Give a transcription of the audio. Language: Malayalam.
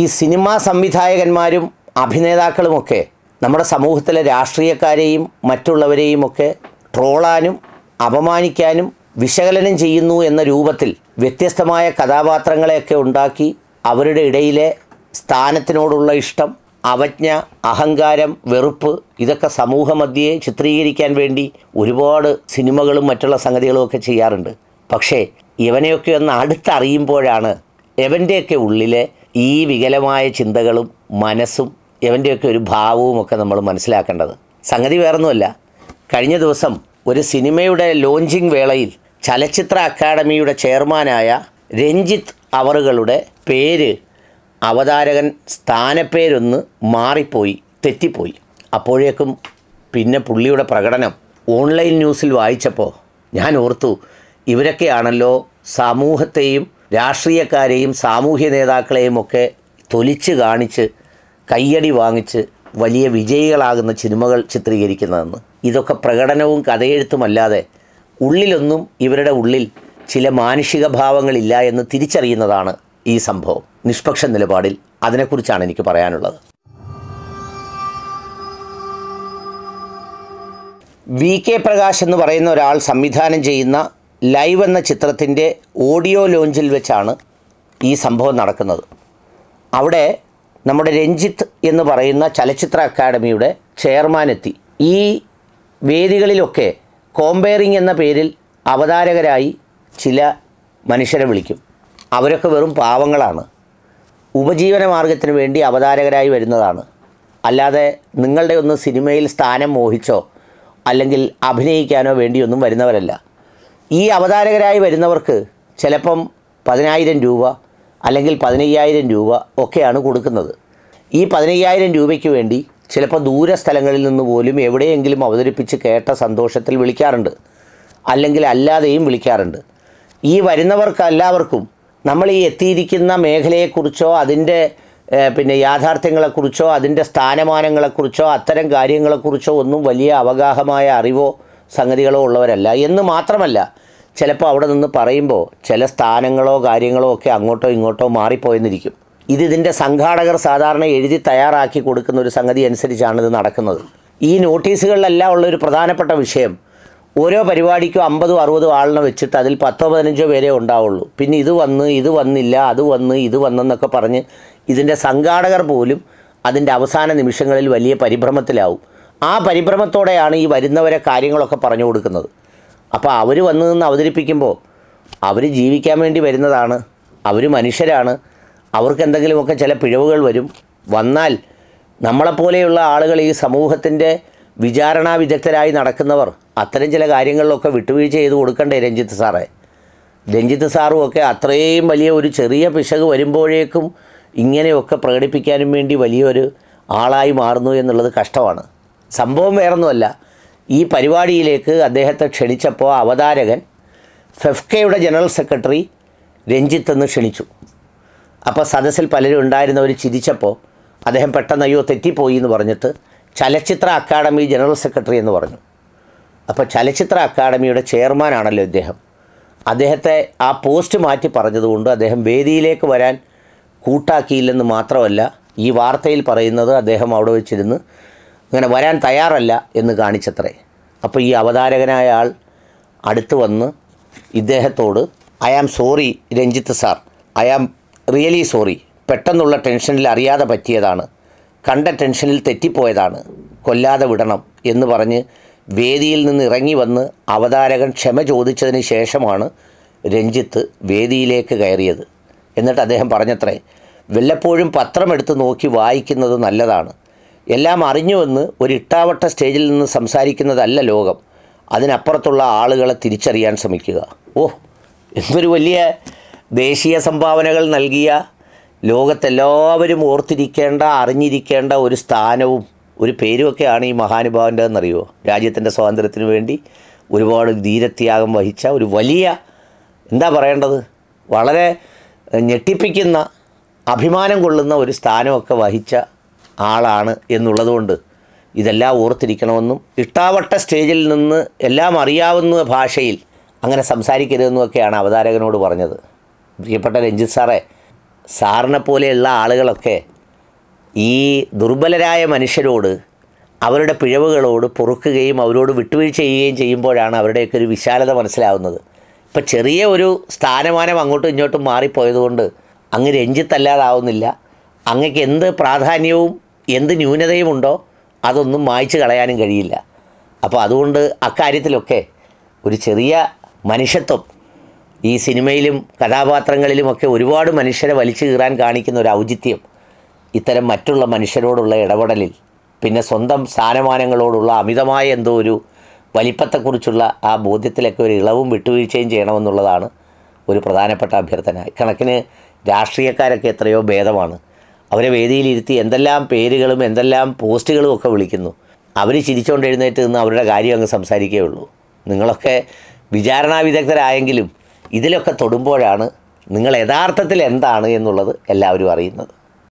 ഈ സിനിമാ സംവിധായകന്മാരും അഭിനേതാക്കളുമൊക്കെ നമ്മുടെ സമൂഹത്തിലെ രാഷ്ട്രീയക്കാരെയും മറ്റുള്ളവരെയും ഒക്കെ ട്രോളാനും അപമാനിക്കാനും വിശകലനം ചെയ്യുന്നു എന്ന രൂപത്തിൽ വ്യത്യസ്തമായ കഥാപാത്രങ്ങളെയൊക്കെ ഉണ്ടാക്കി അവരുടെ ഇടയിലെ സ്ഥാനത്തിനോടുള്ള ഇഷ്ടം അവജ്ഞ അഹങ്കാരം വെറുപ്പ് ഇതൊക്കെ സമൂഹമധ്യയെ ചിത്രീകരിക്കാൻ വേണ്ടി ഒരുപാട് സിനിമകളും മറ്റുള്ള സംഗതികളും ഒക്കെ ചെയ്യാറുണ്ട് പക്ഷേ ഇവനെയൊക്കെ ഒന്ന് അടുത്തറിയുമ്പോഴാണ് എവൻ്റെയൊക്കെ ഉള്ളിലെ ഈ വികലമായ ചിന്തകളും മനസ്സും ഇവൻ്റെയൊക്കെ ഒരു ഭാവവും ഒക്കെ നമ്മൾ മനസ്സിലാക്കേണ്ടത് സംഗതി വേറൊന്നുമല്ല കഴിഞ്ഞ ദിവസം ഒരു സിനിമയുടെ ലോഞ്ചിങ് വേളയിൽ ചലച്ചിത്ര അക്കാദമിയുടെ ചെയർമാനായ രഞ്ജിത്ത് അവറുകളുടെ പേര് അവതാരകൻ സ്ഥാനപ്പേരൊന്ന് മാറിപ്പോയി തെറ്റിപ്പോയി അപ്പോഴേക്കും പിന്നെ പുള്ളിയുടെ പ്രകടനം ഓൺലൈൻ ന്യൂസിൽ വായിച്ചപ്പോൾ ഞാൻ ഓർത്തു ഇവരൊക്കെയാണല്ലോ സമൂഹത്തെയും രാഷ്ട്രീയക്കാരെയും സാമൂഹ്യ നേതാക്കളെയും ഒക്കെ തൊലിച്ച് കാണിച്ച് കയ്യടി വാങ്ങിച്ച് വലിയ വിജയികളാകുന്ന സിനിമകൾ ചിത്രീകരിക്കുന്നതെന്ന് ഇതൊക്കെ പ്രകടനവും കഥയെഴുത്തുമല്ലാതെ ഉള്ളിലൊന്നും ഇവരുടെ ഉള്ളിൽ ചില മാനുഷിക ഭാവങ്ങളില്ല എന്ന് തിരിച്ചറിയുന്നതാണ് ഈ സംഭവം നിഷ്പക്ഷ നിലപാടിൽ അതിനെക്കുറിച്ചാണ് എനിക്ക് പറയാനുള്ളത് വി കെ പ്രകാശ് എന്ന് പറയുന്ന ഒരാൾ സംവിധാനം ചെയ്യുന്ന ലൈവ് എന്ന ചിത്രത്തിൻ്റെ ഓഡിയോ ലോഞ്ചിൽ വെച്ചാണ് ഈ സംഭവം നടക്കുന്നത് അവിടെ നമ്മുടെ രഞ്ജിത്ത് എന്ന് പറയുന്ന ചലച്ചിത്ര അക്കാദമിയുടെ ചെയർമാൻ എത്തി ഈ വേദികളിലൊക്കെ കോമ്പയറിംഗ് എന്ന പേരിൽ അവതാരകരായി ചില മനുഷ്യരെ വിളിക്കും അവരൊക്കെ വെറും പാവങ്ങളാണ് ഉപജീവന മാർഗത്തിന് വേണ്ടി അവതാരകരായി വരുന്നതാണ് അല്ലാതെ നിങ്ങളുടെ ഒന്ന് സിനിമയിൽ സ്ഥാനം മോഹിച്ചോ അല്ലെങ്കിൽ അഭിനയിക്കാനോ വേണ്ടിയൊന്നും വരുന്നവരല്ല ഈ അവതാരകരായി വരുന്നവർക്ക് ചിലപ്പം പതിനായിരം രൂപ അല്ലെങ്കിൽ പതിനയ്യായിരം രൂപ ഒക്കെയാണ് കൊടുക്കുന്നത് ഈ പതിനയ്യായിരം രൂപയ്ക്ക് വേണ്ടി ചിലപ്പോൾ ദൂര സ്ഥലങ്ങളിൽ നിന്ന് പോലും എവിടെയെങ്കിലും അവതരിപ്പിച്ച് കേട്ട സന്തോഷത്തിൽ വിളിക്കാറുണ്ട് അല്ലെങ്കിൽ അല്ലാതെയും വിളിക്കാറുണ്ട് ഈ വരുന്നവർക്ക് എല്ലാവർക്കും നമ്മൾ ഈ എത്തിയിരിക്കുന്ന മേഖലയെക്കുറിച്ചോ അതിൻ്റെ പിന്നെ യാഥാർത്ഥ്യങ്ങളെക്കുറിച്ചോ അതിൻ്റെ സ്ഥാനമാനങ്ങളെക്കുറിച്ചോ അത്തരം കാര്യങ്ങളെക്കുറിച്ചോ ഒന്നും വലിയ അവഗാഹമായ അറിവോ സംഗതികളോ ഉള്ളവരല്ല എന്ന് മാത്രമല്ല ചിലപ്പോൾ അവിടെ നിന്ന് പറയുമ്പോൾ ചില സ്ഥാനങ്ങളോ കാര്യങ്ങളോ ഒക്കെ അങ്ങോട്ടോ ഇങ്ങോട്ടോ മാറിപ്പോയെന്നിരിക്കും ഇത് ഇതിൻ്റെ സംഘാടകർ സാധാരണ എഴുതി തയ്യാറാക്കി കൊടുക്കുന്ന ഒരു സംഗതി അനുസരിച്ചാണ് ഇത് നടക്കുന്നത് ഈ നോട്ടീസുകളിലെല്ലാം ഉള്ള ഒരു പ്രധാനപ്പെട്ട വിഷയം ഓരോ പരിപാടിക്കും അമ്പതും അറുപതും ആളിനെ വെച്ചിട്ട് അതിൽ പത്തോ പതിനഞ്ചോ പേരെ ഉണ്ടാവുള്ളൂ പിന്നെ ഇത് വന്ന് ഇത് വന്നില്ല അത് വന്ന് ഇത് വന്നെന്നൊക്കെ പറഞ്ഞ് ഇതിൻ്റെ സംഘാടകർ പോലും അതിൻ്റെ അവസാന നിമിഷങ്ങളിൽ വലിയ പരിഭ്രമത്തിലാവും ആ പരിഭ്രമത്തോടെയാണ് ഈ വരുന്നവരെ കാര്യങ്ങളൊക്കെ പറഞ്ഞു കൊടുക്കുന്നത് അപ്പോൾ അവർ വന്നു നിന്ന് അവതരിപ്പിക്കുമ്പോൾ അവർ ജീവിക്കാൻ വേണ്ടി വരുന്നതാണ് അവർ മനുഷ്യരാണ് അവർക്ക് എന്തെങ്കിലുമൊക്കെ ചില പിഴവുകൾ വരും വന്നാൽ നമ്മളെപ്പോലെയുള്ള ആളുകൾ ഈ സമൂഹത്തിൻ്റെ വിചാരണാ വിദഗ്ധരായി നടക്കുന്നവർ അത്തരം ചില കാര്യങ്ങളിലൊക്കെ വിട്ടുവീഴ്ച ചെയ്ത് കൊടുക്കണ്ടേ രഞ്ജിത്ത് സാറേ രഞ്ജിത്ത് സാറും ഒക്കെ അത്രയും വലിയ ഒരു ചെറിയ പിശക് വരുമ്പോഴേക്കും ഇങ്ങനെയൊക്കെ പ്രകടിപ്പിക്കാനും വേണ്ടി വലിയൊരു ആളായി മാറുന്നു എന്നുള്ളത് കഷ്ടമാണ് സംഭവം വേറൊന്നുമല്ല ഈ പരിപാടിയിലേക്ക് അദ്ദേഹത്തെ ക്ഷണിച്ചപ്പോൾ അവതാരകൻ ഫെഫ്കയുടെ ജനറൽ സെക്രട്ടറി രഞ്ജിത്ത് എന്ന് ക്ഷണിച്ചു അപ്പോൾ സദസ്സിൽ പലരും ഉണ്ടായിരുന്നവർ ചിരിച്ചപ്പോൾ അദ്ദേഹം പെട്ടെന്ന് അയ്യോ തെറ്റിപ്പോയി എന്ന് പറഞ്ഞിട്ട് ചലച്ചിത്ര അക്കാദമി ജനറൽ സെക്രട്ടറി എന്ന് പറഞ്ഞു അപ്പോൾ ചലച്ചിത്ര അക്കാദമിയുടെ ചെയർമാനാണല്ലോ ഇദ്ദേഹം അദ്ദേഹത്തെ ആ പോസ്റ്റ് മാറ്റി പറഞ്ഞതുകൊണ്ട് അദ്ദേഹം വേദിയിലേക്ക് വരാൻ കൂട്ടാക്കിയില്ലെന്ന് മാത്രമല്ല ഈ വാർത്തയിൽ പറയുന്നത് അദ്ദേഹം അവിടെ വെച്ചിരുന്ന് അങ്ങനെ വരാൻ തയ്യാറല്ല എന്ന് കാണിച്ചത്രേ അപ്പോൾ ഈ അവതാരകനായ ആൾ അടുത്ത് വന്ന് ഇദ്ദേഹത്തോട് I am sorry Ranjith sir I am really sorry പെട്ടെന്നുള്ള ടെൻഷനിൽ അറിയാതെ പറ്റിയതാണ് കണ്ട ടെൻഷനിൽ തെറ്റിപ്പോയതാണ് കൊല്ലാതെ വിടണം എന്ന് പറഞ്ഞ് വേദിയിൽ നിന്ന് ഇറങ്ങി വന്ന് അവതാരകൻ ക്ഷമ ചോദിച്ചതിന് ശേഷമാണ് രഞ്ജിത്ത് വേദിയിലേക്ക് കയറിയത് എന്നിട്ട് അദ്ദേഹം പറഞ്ഞത്രേ വല്ലപ്പോഴും പത്രമെടുത്ത് നോക്കി വായിക്കുന്നത് നല്ലതാണ് എല്ലാം അറിഞ്ഞുവെന്ന് ഒരു ഇട്ടാവട്ട സ്റ്റേജിൽ നിന്ന് സംസാരിക്കുന്നതല്ല ലോകം അതിനപ്പുറത്തുള്ള ആളുകളെ തിരിച്ചറിയാൻ ശ്രമിക്കുക ഓ എന്തൊരു വലിയ ദേശീയ സംഭാവനകൾ നൽകിയ ലോകത്തെല്ലാവരും ഓർത്തിരിക്കേണ്ട അറിഞ്ഞിരിക്കേണ്ട ഒരു സ്ഥാനവും ഒരു പേരുമൊക്കെയാണ് ഈ മഹാനുഭാവൻ്റെ എന്നറിയുമോ രാജ്യത്തിൻ്റെ സ്വാതന്ത്ര്യത്തിന് വേണ്ടി ഒരുപാട് ധീരത്യാഗം വഹിച്ച ഒരു വലിയ എന്താ പറയേണ്ടത് വളരെ ഞെട്ടിപ്പിക്കുന്ന അഭിമാനം കൊള്ളുന്ന ഒരു സ്ഥാനമൊക്കെ വഹിച്ച ആളാണ് എന്നുള്ളതുകൊണ്ട് ഇതെല്ലാം ഓർത്തിരിക്കണമെന്നും ഇട്ടാവട്ട സ്റ്റേജിൽ നിന്ന് എല്ലാം അറിയാവുന്ന ഭാഷയിൽ അങ്ങനെ ഒക്കെയാണ് അവതാരകനോട് പറഞ്ഞത് പ്രിയപ്പെട്ട രഞ്ജിത് സാറേ സാറിനെ പോലെയുള്ള ആളുകളൊക്കെ ഈ ദുർബലരായ മനുഷ്യരോട് അവരുടെ പിഴവുകളോട് പൊറുക്കുകയും അവരോട് വിട്ടുവീഴ്ച ചെയ്യുകയും ചെയ്യുമ്പോഴാണ് അവരുടെയൊക്കെ ഒരു വിശാലത മനസ്സിലാവുന്നത് ഇപ്പം ചെറിയ ഒരു സ്ഥാനമാനം അങ്ങോട്ടും ഇങ്ങോട്ടും മാറിപ്പോയതുകൊണ്ട് അങ്ങ് രഞ്ജിത്തല്ലാതാവുന്നില്ല അങ്ങക്ക് എന്ത് പ്രാധാന്യവും എന്ത് ന്യൂനതയുമുണ്ടോ അതൊന്നും മായ്ച്ചു കളയാനും കഴിയില്ല അപ്പോൾ അതുകൊണ്ട് അക്കാര്യത്തിലൊക്കെ ഒരു ചെറിയ മനുഷ്യത്വം ഈ സിനിമയിലും കഥാപാത്രങ്ങളിലുമൊക്കെ ഒരുപാട് മനുഷ്യരെ വലിച്ചു കീറാൻ കാണിക്കുന്ന ഒരു ഔചിത്യം ഇത്തരം മറ്റുള്ള മനുഷ്യരോടുള്ള ഇടപെടലിൽ പിന്നെ സ്വന്തം സ്ഥാനമാനങ്ങളോടുള്ള അമിതമായ എന്തോ ഒരു വലിപ്പത്തെക്കുറിച്ചുള്ള ആ ബോധ്യത്തിലൊക്കെ ഒരു ഇളവും വിട്ടുവീഴ്ചയും ചെയ്യണമെന്നുള്ളതാണ് ഒരു പ്രധാനപ്പെട്ട അഭ്യർത്ഥന കണക്കിന് രാഷ്ട്രീയക്കാരൊക്കെ എത്രയോ ഭേദമാണ് അവരെ വേദിയിലിരുത്തി എന്തെല്ലാം പേരുകളും എന്തെല്ലാം പോസ്റ്റുകളും ഒക്കെ വിളിക്കുന്നു അവർ ചിരിച്ചുകൊണ്ട് എഴുന്നേറ്റ് നിന്ന് അവരുടെ കാര്യം അങ്ങ് ഉള്ളൂ നിങ്ങളൊക്കെ വിചാരണാ വിദഗ്ധരായെങ്കിലും ഇതിലൊക്കെ തൊടുമ്പോഴാണ് നിങ്ങൾ യഥാർത്ഥത്തിൽ എന്താണ് എന്നുള്ളത് എല്ലാവരും അറിയുന്നത്